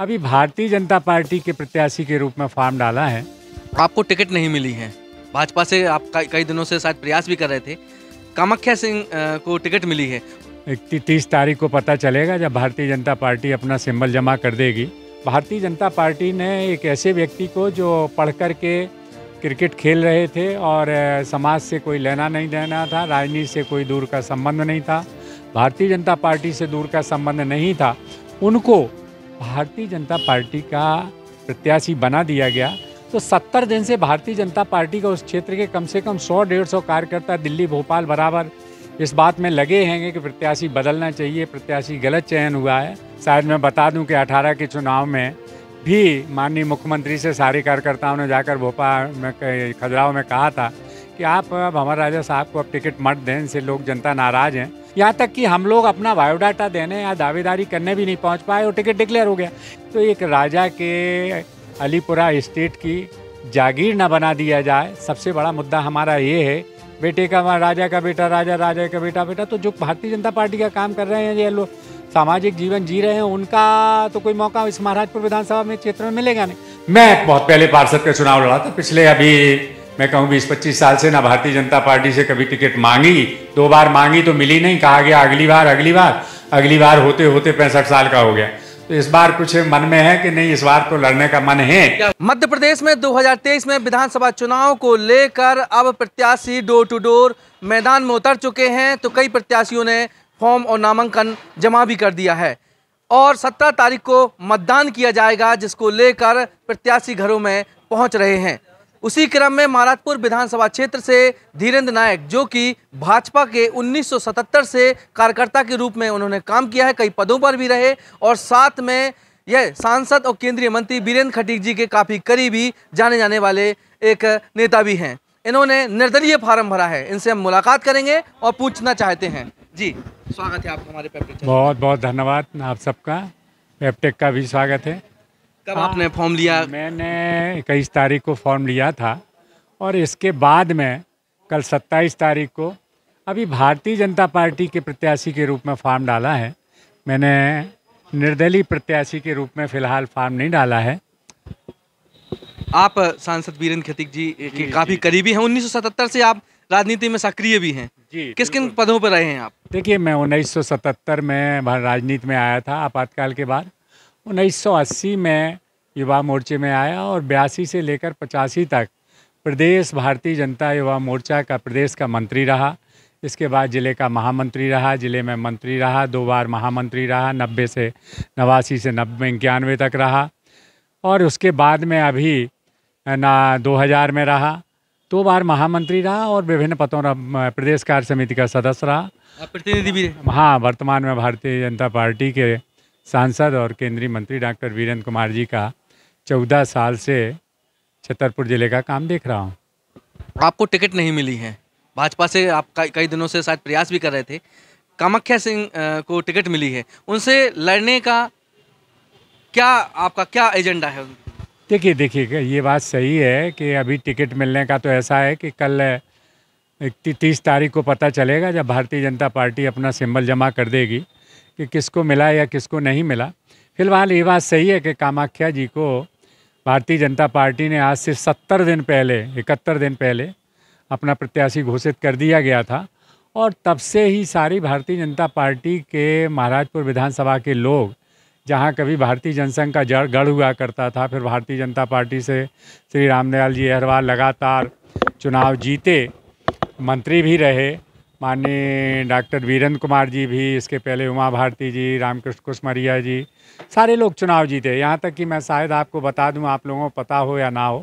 अभी भारतीय जनता पार्टी के प्रत्याशी के रूप में फॉर्म डाला है आपको टिकट नहीं मिली है भाजपा से आप कई दिनों से शायद प्रयास भी कर रहे थे कामाख्या सिंह को टिकट मिली है इकतीस तारीख को पता चलेगा जब भारतीय जनता पार्टी अपना सिंबल जमा कर देगी भारतीय जनता पार्टी ने एक ऐसे व्यक्ति को जो पढ़ कर के क्रिकेट खेल रहे थे और समाज से कोई लेना नहीं देना था राजनीति से कोई दूर का संबंध नहीं था भारतीय जनता पार्टी से दूर का संबंध नहीं था उनको भारतीय जनता पार्टी का प्रत्याशी बना दिया गया तो सत्तर दिन से भारतीय जनता पार्टी का उस क्षेत्र के कम से कम सौ डेढ़ सौ कार्यकर्ता दिल्ली भोपाल बराबर इस बात में लगे हैं कि प्रत्याशी बदलना चाहिए प्रत्याशी गलत चयन हुआ है शायद मैं बता दूं कि 18 के चुनाव में भी माननीय मुख्यमंत्री से सारे कार्यकर्ताओं ने जाकर भोपाल में खजुराव में कहा था कि आप अब हमारे राजा साहब को अब टिकट मत दें इनसे लोग जनता नाराज़ हैं यहाँ तक कि हम लोग अपना बायोडाटा देने या दावेदारी करने भी नहीं पहुँच पाए और टिकट डिक्लेयर हो गया तो एक राजा के अलीपुरा स्टेट की जागीर ना बना दिया जाए सबसे बड़ा मुद्दा हमारा ये है बेटे का राजा का बेटा राजा राजा का बेटा बेटा तो जो भारतीय जनता पार्टी का काम कर रहे हैं ये लोग सामाजिक जीवन जी रहे हैं उनका तो कोई मौका इस महाराजपुर विधानसभा में क्षेत्र में मिलेगा नहीं मैं बहुत पहले पार्षद का चुनाव लड़ा था पिछले अभी मैं कहूँ बीस पच्चीस साल से ना भारतीय जनता पार्टी से कभी टिकट मांगी दो बार मांगी तो मिली नहीं कहा गया अगली बार अगली बार अगली बार होते होते पैंसठ साल का हो गया तो इस बार कुछ मन में है कि नहीं इस बार तो लड़ने का मन है मध्य प्रदेश में 2023 में विधानसभा चुनाव को लेकर अब प्रत्याशी डोर टू डोर मैदान में उतर चुके हैं तो कई प्रत्याशियों ने फॉर्म और नामांकन जमा भी कर दिया है और 17 तारीख को मतदान किया जाएगा जिसको लेकर प्रत्याशी घरों में पहुंच रहे हैं उसी क्रम में महाराजपुर विधानसभा क्षेत्र से धीरेन्द्र नायक जो कि भाजपा के 1977 से कार्यकर्ता के रूप में उन्होंने काम किया है कई पदों पर भी रहे और साथ में यह सांसद और केंद्रीय मंत्री बीरेंद्र खटीक जी के काफ़ी करीबी जाने जाने वाले एक नेता भी हैं इन्होंने निर्दलीय फार्म भरा है इनसे हम मुलाकात करेंगे और पूछना चाहते हैं जी स्वागत है आपका हमारे पेप्टेक बहुत बहुत धन्यवाद आप सबका पेप्टेक का भी स्वागत है कब हाँ, आपने फॉर्म लिया मैंने इक्कीस तारीख को फॉर्म लिया था और इसके बाद में कल सत्ताईस तारीख को अभी भारतीय जनता पार्टी के प्रत्याशी के रूप में फॉर्म डाला है मैंने निर्दलीय प्रत्याशी के रूप में फिलहाल फॉर्म नहीं डाला है आप सांसद वीरेंद्र खतिक जी के काफ़ी करीबी हैं 1977 से आप राजनीति में सक्रिय भी हैं जी किस किन पदों पर रहे हैं आप देखिए मैं 1977 में राजनीति में आया था आपातकाल के बाद 1980 में युवा मोर्चे में आया और बयासी से लेकर पचासी तक प्रदेश भारतीय जनता युवा मोर्चा का प्रदेश का मंत्री रहा इसके बाद ज़िले का महामंत्री रहा ज़िले में मंत्री रहा दो बार महामंत्री रहा नब्बे से नवासी से नब्बे इक्यानवे तक रहा और उसके बाद में अभी ना 2000 में रहा दो बार महामंत्री रहा और विभिन्न पदों प्रदेश कार्य समिति का सदस्य रहा प्रतिनिधि भी हाँ वर्तमान में भारतीय जनता पार्टी के सांसद और केंद्रीय मंत्री डॉक्टर वीरेंद्र कुमार जी का चौदह साल से छतरपुर जिले का काम देख रहा हूँ आपको टिकट नहीं मिली है भाजपा से आप कई दिनों से शायद प्रयास भी कर रहे थे कामाख्या सिंह को टिकट मिली है उनसे लड़ने का क्या आपका क्या एजेंडा है देखिए देखिए ये बात सही है कि अभी टिकट मिलने का तो ऐसा है कि कल तीस तारीख को पता चलेगा जब भारतीय जनता पार्टी अपना सिंबल जमा कर देगी कि किसको मिला या किसको नहीं मिला फिलहाल ये बात सही है कि कामाख्या जी को भारतीय जनता पार्टी ने आज से सत्तर दिन पहले इकहत्तर दिन पहले अपना प्रत्याशी घोषित कर दिया गया था और तब से ही सारी भारतीय जनता पार्टी के महाराजपुर विधानसभा के लोग जहाँ कभी भारतीय जनसंघ का जड़ गढ़ हुआ करता था फिर भारतीय जनता पार्टी से श्री रामदयाल जी अहरवाल लगातार चुनाव जीते मंत्री भी रहे माननीय डॉक्टर वीरेंद्र कुमार जी भी इसके पहले उमा भारती जी रामकृष्ण कुशमरिया जी सारे लोग चुनाव जीते यहाँ तक कि मैं शायद आपको बता दूँ आप लोगों को पता हो या ना हो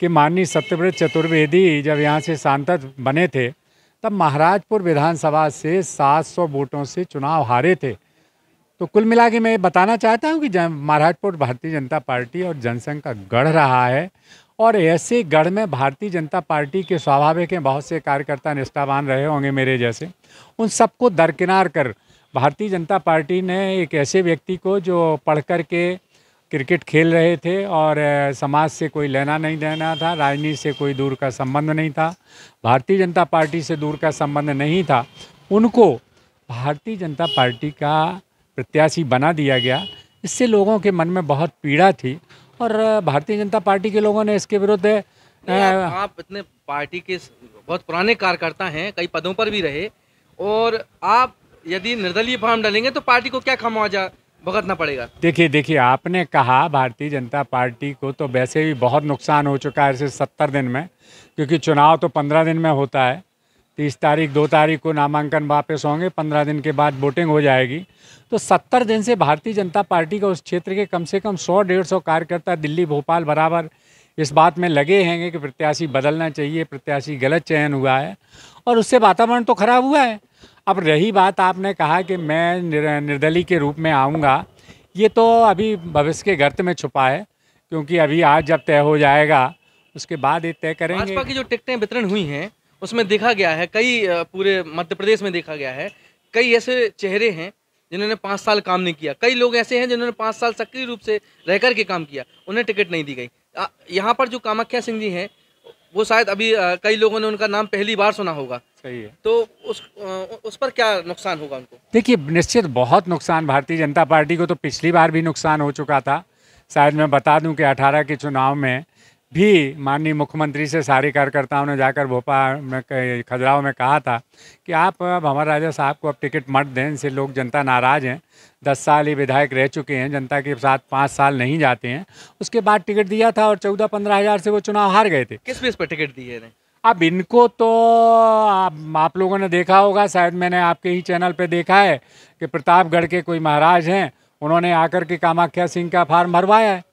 कि माननीय सत्यव्रत चतुर्वेदी जब यहाँ से सांसद बने थे तब महाराजपुर विधानसभा से 700 वोटों से चुनाव हारे थे तो कुल मिला के मैं बताना चाहता हूँ कि महाराजपुर भारतीय जनता पार्टी और जनसंघ का गढ़ रहा है और ऐसे गढ़ में भारतीय जनता पार्टी के स्वाभाविक हैं बहुत से कार्यकर्ता निष्ठावान रहे होंगे मेरे जैसे उन सबको दरकिनार कर भारतीय जनता पार्टी ने एक ऐसे व्यक्ति को जो पढ़ कर के क्रिकेट खेल रहे थे और समाज से कोई लेना नहीं देना था राजनीति से कोई दूर का संबंध नहीं था भारतीय जनता पार्टी से दूर का संबंध नहीं था उनको भारतीय जनता पार्टी का प्रत्याशी बना दिया गया इससे लोगों के मन में बहुत पीड़ा थी और भारतीय जनता पार्टी के लोगों ने इसके विरुद्ध आप इतने पार्टी के बहुत पुराने कार्यकर्ता हैं कई पदों पर भी रहे और आप यदि निर्दलीय फॉर्म डालेंगे तो पार्टी को क्या खमौजा भुगतना पड़ेगा देखिए देखिए आपने कहा भारतीय जनता पार्टी को तो वैसे भी बहुत नुकसान हो चुका है इसे सत्तर दिन में क्योंकि चुनाव तो पंद्रह दिन में होता है तीस तारीख दो तारीख को नामांकन वापस होंगे पंद्रह दिन के बाद वोटिंग हो जाएगी तो सत्तर दिन से भारतीय जनता पार्टी का उस क्षेत्र के कम से कम सौ डेढ़ सौ कार्यकर्ता दिल्ली भोपाल बराबर इस बात में लगे हैं कि प्रत्याशी बदलना चाहिए प्रत्याशी गलत चयन हुआ है और उससे वातावरण तो खराब हुआ है अब रही बात आपने कहा कि मैं निर्दलीय के रूप में आऊँगा ये तो अभी भविष्य के गर्त में छुपा है क्योंकि अभी आज जब तय हो जाएगा उसके बाद ये तय करेंगे भाजपा की जो टिकटें वितरण हुई हैं उसमें देखा गया है कई पूरे मध्य प्रदेश में देखा गया है कई ऐसे चेहरे हैं जिन्होंने पाँच साल काम नहीं किया कई लोग ऐसे हैं जिन्होंने पाँच साल सक्रिय रूप से रह के काम किया उन्हें टिकट नहीं दी गई यहाँ पर जो कामाख्या सिंह जी हैं वो शायद अभी कई लोगों ने उनका नाम पहली बार सुना होगा सही है तो उस उस पर क्या नुकसान होगा उनको देखिए निश्चित बहुत नुकसान भारतीय जनता पार्टी को तो पिछली बार भी नुकसान हो चुका था शायद मैं बता दूं कि 18 के चुनाव में भी माननीय मुख्यमंत्री से सारे कार्यकर्ताओं ने जाकर भोपाल में खजुराव में कहा था कि आप अब हमारे राजा साहब को अब टिकट मत दें इनसे लोग जनता नाराज़ हैं दस साल ही विधायक रह चुके हैं जनता के साथ पाँच साल नहीं जाते हैं उसके बाद टिकट दिया था और चौदह पंद्रह हज़ार से वो चुनाव हार गए थे किस बेस पर टिकट दिए थे अब इनको तो आप, आप लोगों ने देखा होगा शायद मैंने आपके ही चैनल पर देखा है कि प्रतापगढ़ के कोई महाराज हैं उन्होंने आकर के कामाख्या सिंह का फार्म भरवाया है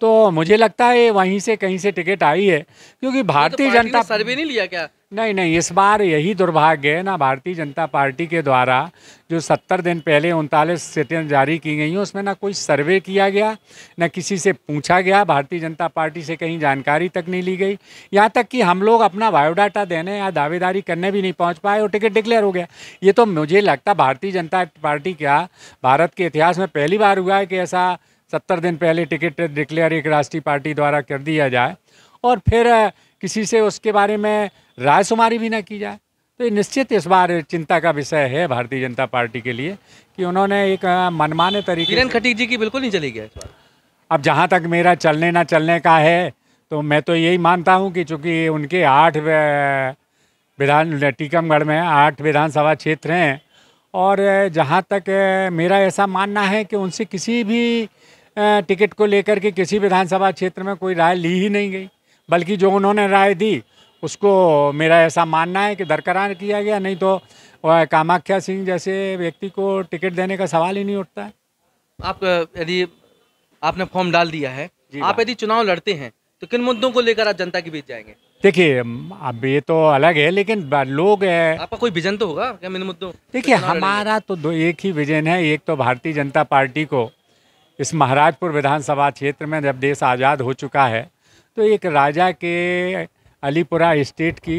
तो मुझे लगता है वहीं से कहीं से टिकट आई है क्योंकि तो भारतीय तो जनता सर्वे नहीं लिया क्या नहीं नहीं इस बार यही दुर्भाग्य है ना भारतीय जनता पार्टी के द्वारा जो सत्तर दिन पहले उनतालीस सीटें जारी की गई हैं उसमें ना कोई सर्वे किया गया ना किसी से पूछा गया भारतीय जनता पार्टी से कहीं जानकारी तक नहीं ली गई यहाँ तक कि हम लोग अपना बायोडाटा देने या दावेदारी करने भी नहीं पहुँच पाए और टिकट डिक्लेयर हो गया ये तो मुझे लगता भारतीय जनता पार्टी क्या भारत के इतिहास में पहली बार हुआ है कि ऐसा सत्तर दिन पहले टिकट डिक्लेयर एक राष्ट्रीय पार्टी द्वारा कर दिया जाए और फिर किसी से उसके बारे में राय भी ना की जाए तो ये निश्चित इस बार चिंता का विषय है भारतीय जनता पार्टी के लिए कि उन्होंने एक मनमाने तरीके किरण खटीक जी की बिल्कुल नहीं चली गई अब जहाँ तक मेरा चलने ना चलने का है तो मैं तो यही मानता हूँ कि चूँकि उनके आठ विधान टीकमगढ़ में आठ विधानसभा क्षेत्र हैं और जहाँ तक मेरा ऐसा मानना है कि उनसे किसी भी टिकट को लेकर के किसी विधानसभा क्षेत्र में कोई राय ली ही नहीं गई बल्कि जो उन्होंने राय दी उसको मेरा ऐसा मानना है कि दरकरार किया गया नहीं तो कामाख्या सिंह जैसे व्यक्ति को टिकट देने का सवाल ही नहीं उठता है आप यदि आपने फॉर्म डाल दिया है आप यदि चुनाव लड़ते हैं तो किन मुद्दों को लेकर आप जनता के बीच जाएंगे देखिए अब ये तो अलग है लेकिन लोग है आपका कोई विजन तो होगा क्या मेन मुद्दों देखिए हमारा तो दो एक ही विजन है एक तो भारतीय जनता पार्टी को इस महाराजपुर विधानसभा क्षेत्र में जब देश आज़ाद हो चुका है तो एक राजा के अलीपुरा स्टेट की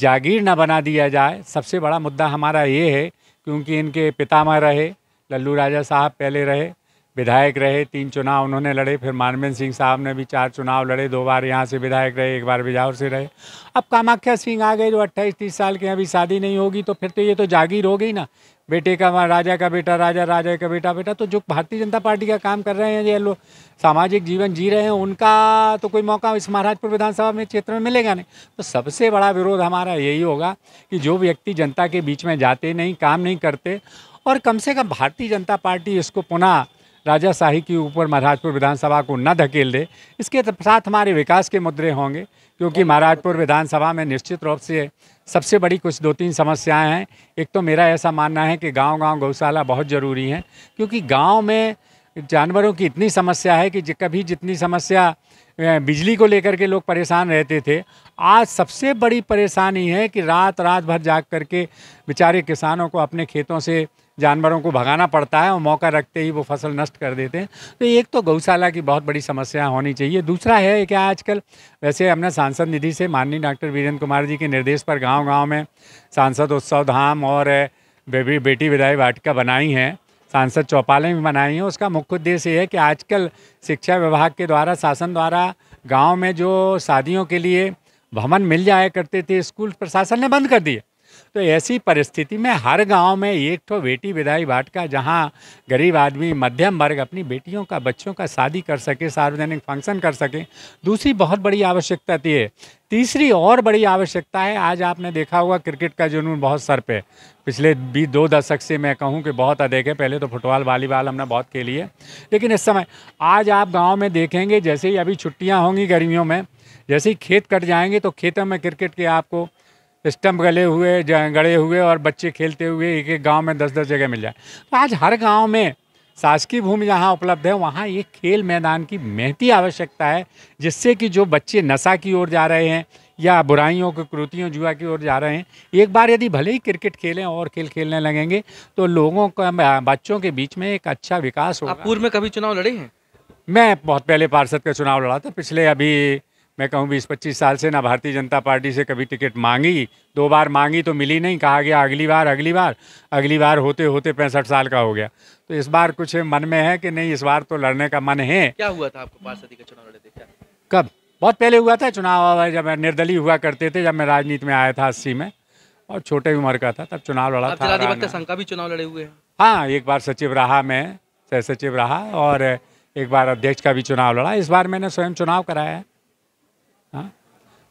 जागीर ना बना दिया जाए सबसे बड़ा मुद्दा हमारा ये है क्योंकि इनके पितामह रहे लल्लू राजा साहब पहले रहे विधायक रहे तीन चुनाव उन्होंने लड़े फिर मानवेंद्र सिंह साहब ने भी चार चुनाव लड़े दो बार यहाँ से विधायक रहे एक बार बिजावर से रहे अब कामाख्या सिंह आ गए जो अट्ठाईस तीस साल के अभी शादी नहीं होगी तो फिर तो ये तो जागीर हो गई ना बेटे का राजा का बेटा राजा राजा का बेटा बेटा तो जो भारतीय जनता पार्टी का काम कर रहे हैं ये लोग सामाजिक जीवन जी रहे हैं उनका तो कोई मौका इस महाराजपुर विधानसभा में क्षेत्र में मिलेगा नहीं तो सबसे बड़ा विरोध हमारा यही होगा कि जो व्यक्ति जनता के बीच में जाते नहीं काम नहीं करते और कम से कम भारतीय जनता पार्टी इसको पुनः राजा शाही के ऊपर महाराजपुर विधानसभा को न धकेल दे इसके साथ हमारे विकास के मुद्दे होंगे क्योंकि महाराजपुर विधानसभा में निश्चित रूप से सबसे बड़ी कुछ दो तीन समस्याएं हैं एक तो मेरा ऐसा मानना है कि गांव गांव गौशाला बहुत ज़रूरी है क्योंकि गांव में जानवरों की इतनी समस्या है कि कभी जितनी समस्या बिजली को लेकर के लोग परेशान रहते थे आज सबसे बड़ी परेशानी है कि रात रात भर जाग करके बेचारे किसानों को अपने खेतों से जानवरों को भगाना पड़ता है और मौका रखते ही वो फसल नष्ट कर देते हैं तो एक तो गौशाला की बहुत बड़ी समस्या होनी चाहिए दूसरा है कि आजकल वैसे हमने सांसद निधि से माननीय डॉक्टर वीरेंद्र कुमार जी के निर्देश पर गांव-गांव में सांसद उत्सव धाम और बेबी बेटी विदाई वाटिका बनाई हैं सांसद चौपालें भी बनाई हैं उसका मुख्य उद्देश्य ये है कि आजकल शिक्षा विभाग के द्वारा शासन द्वारा गाँव में जो शादियों के लिए भवन मिल जाया करते थे स्कूल प्रशासन ने बंद कर दिए तो ऐसी परिस्थिति में हर गांव में एक तो बेटी विदाई का जहाँ गरीब आदमी मध्यम वर्ग अपनी बेटियों का बच्चों का शादी कर सके सार्वजनिक फंक्शन कर सके दूसरी बहुत बड़ी आवश्यकता थी है तीसरी और बड़ी आवश्यकता है आज आपने देखा होगा क्रिकेट का जुनून बहुत सर पे पिछले भी दो दशक से मैं कहूँ कि बहुत अधिक है पहले तो फुटबॉल वॉलीबॉल हमने बहुत खेली है लेकिन इस समय आज आप गांव में देखेंगे जैसे ही अभी छुट्टियां होंगी गर्मियों में जैसे ही खेत कट जाएंगे तो खेतों में क्रिकेट के आपको स्टम्प गले हुए गड़े हुए और बच्चे खेलते हुए एक एक गांव में दस दस जगह मिल जाए तो आज हर गांव में शासकीय भूमि जहाँ उपलब्ध है वहाँ ये खेल मैदान की महती आवश्यकता है जिससे कि जो बच्चे नशा की ओर जा रहे हैं या बुराइयों की कृतियों जुआ की ओर जा रहे हैं एक बार यदि भले ही क्रिकेट खेलें और खेल खेलने लगेंगे तो लोगों का बच्चों के बीच में एक अच्छा विकास होगा पूर्व में कभी चुनाव लड़े हैं मैं बहुत पहले पार्षद का चुनाव लड़ा था पिछले अभी मैं कहूँ बीस पच्चीस साल से ना भारतीय जनता पार्टी से कभी टिकट मांगी दो बार मांगी तो मिली नहीं कहा गया अगली बार अगली बार अगली बार होते होते पैंसठ साल का हो गया तो इस बार कुछ मन में है कि नहीं इस बार तो लड़ने का मन है क्या हुआ था आपको पार्षद का चुनाव लड़े थे कब बहुत पहले हुआ था चुनाव जब मैं निर्दलीय हुआ करते थे जब मैं राजनीति में आया था अस्सी में और छोटे उम्र का था तब चुनाव लड़ा था संघ का भी चुनाव लड़े हुए हैं हाँ एक बार सचिव रहा मैं सह सचिव रहा और एक बार अध्यक्ष का भी चुनाव लड़ा इस बार मैंने स्वयं चुनाव कराया है हाँ?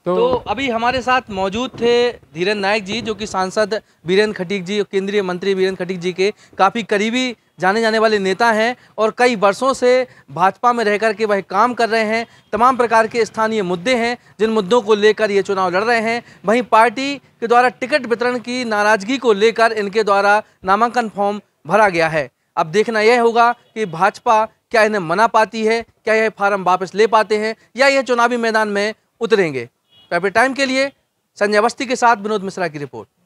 तो, तो अभी हमारे साथ मौजूद थे धीरेन्द्र नायक जी जो कि सांसद बीरेन्द्र खटीक जी केंद्रीय मंत्री बीरेन्द्र खटीक जी के काफ़ी करीबी जाने जाने वाले नेता हैं और कई वर्षों से भाजपा में रह कर के वह काम कर रहे हैं तमाम प्रकार के स्थानीय मुद्दे हैं जिन मुद्दों को लेकर ये चुनाव लड़ रहे हैं वहीं पार्टी के द्वारा टिकट वितरण की नाराज़गी को लेकर इनके द्वारा नामांकन फॉर्म भरा गया है अब देखना यह होगा कि भाजपा क्या इन्हें मना पाती है क्या यह फार्म वापस ले पाते हैं या यह चुनावी मैदान में उतरेंगे तो पेपर टाइम के लिए संजय अवस्थी के साथ विनोद मिश्रा की रिपोर्ट